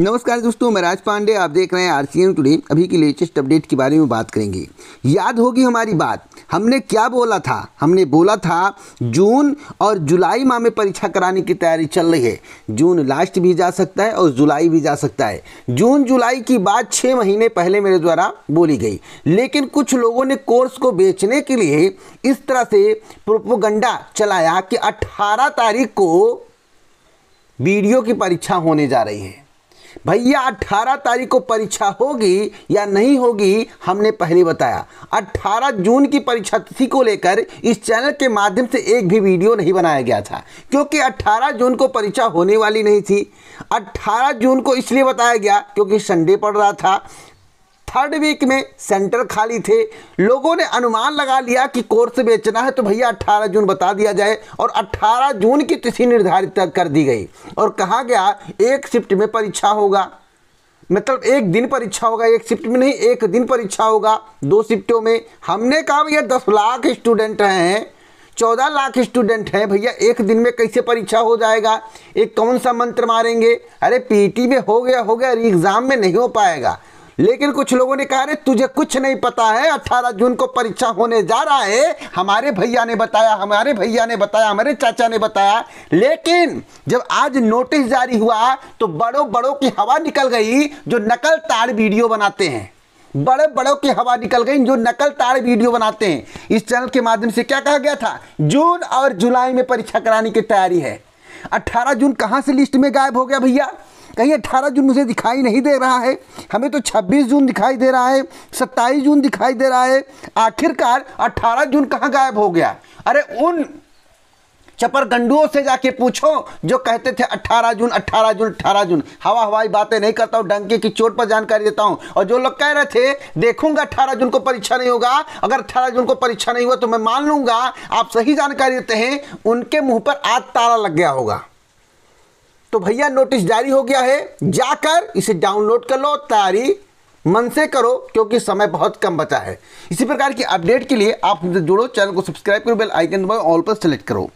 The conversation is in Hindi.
नमस्कार दोस्तों मैं राज पांडे आप देख रहे हैं आर सी एम टुडे अभी की लेटेस्ट अपडेट के बारे में बात करेंगे याद होगी हमारी बात हमने क्या बोला था हमने बोला था जून और जुलाई माह में परीक्षा कराने की तैयारी चल रही है जून लास्ट भी जा सकता है और जुलाई भी जा सकता है जून जुलाई की बात छः महीने पहले मेरे द्वारा बोली गई लेकिन कुछ लोगों ने कोर्स को बेचने के लिए इस तरह से प्रोपोगंडा चलाया कि अट्ठारह तारीख को वीडियो की परीक्षा होने जा रही है भैया अट्ठारह तारीख को परीक्षा होगी या नहीं होगी हमने पहले बताया अट्ठारह जून की परीक्षा तिथि को लेकर इस चैनल के माध्यम से एक भी वीडियो नहीं बनाया गया था क्योंकि अट्ठारह जून को परीक्षा होने वाली नहीं थी अट्ठारह जून को इसलिए बताया गया क्योंकि संडे पड़ रहा था थर्ड वीक में सेंटर खाली थे लोगों ने अनुमान लगा लिया कि कोर्स बेचना है तो भैया 18 जून बता दिया जाए और 18 जून की तिथि निर्धारित कर दी गई और कहा गया एक शिफ्ट में परीक्षा होगा मतलब एक दिन परीक्षा होगा एक शिफ्ट में नहीं एक दिन परीक्षा होगा दो शिफ्टों में हमने कहा भैया दस लाख स्टूडेंट हैं चौदह लाख स्टूडेंट हैं भैया एक दिन में कैसे परीक्षा हो जाएगा एक कौन सा मंत्र मारेंगे अरे पीटी में हो गया हो गया एग्ज़ाम में नहीं हो पाएगा लेकिन कुछ लोगों ने कहा अरे तुझे कुछ नहीं पता है 18 जून को परीक्षा होने जा रहा है हमारे भैया ने बताया हमारे भैया ने बताया हमारे चाचा ने बताया लेकिन जब आज नोटिस जारी हुआ तो बड़ों बड़ों की हवा निकल गई जो नकल ताड़ वीडियो बनाते हैं बड़े बड़ों की हवा निकल गई जो नकल ताड़ वीडियो बनाते हैं इस चैनल के माध्यम से क्या कहा गया था जून और जुलाई में परीक्षा कराने की तैयारी है 18 जून कहां से लिस्ट में गायब हो गया भैया कहीं अट्ठारह जून मुझे दिखाई नहीं दे रहा है हमें तो छब्बीस जून दिखाई दे रहा है सत्ताईस जून दिखाई दे रहा है आखिरकार अट्ठारह जून कहाँ गायब हो गया अरे उन चपर गंडुओं से जाके पूछो जो कहते थे 18 जून 18 जून 18 जून हवा हवाई बातें नहीं करता हूँ डंके की चोट पर जानकारी देता हूँ और जो लोग कह रहे थे देखूंगा 18 जून को परीक्षा नहीं होगा अगर 18 जून को परीक्षा नहीं हुआ तो मैं मान लूंगा आप सही जानकारी देते हैं उनके मुंह पर आज ताला लग गया होगा तो भैया नोटिस जारी हो गया है जाकर इसे डाउनलोड कर लो तैयारी मन से करो क्योंकि समय बहुत कम बचा है इसी प्रकार की अपडेट के लिए आप जुड़ो चैनल को सब्सक्राइब करो बेल आइकन दबाओ ऑल पर सेलेक्ट करो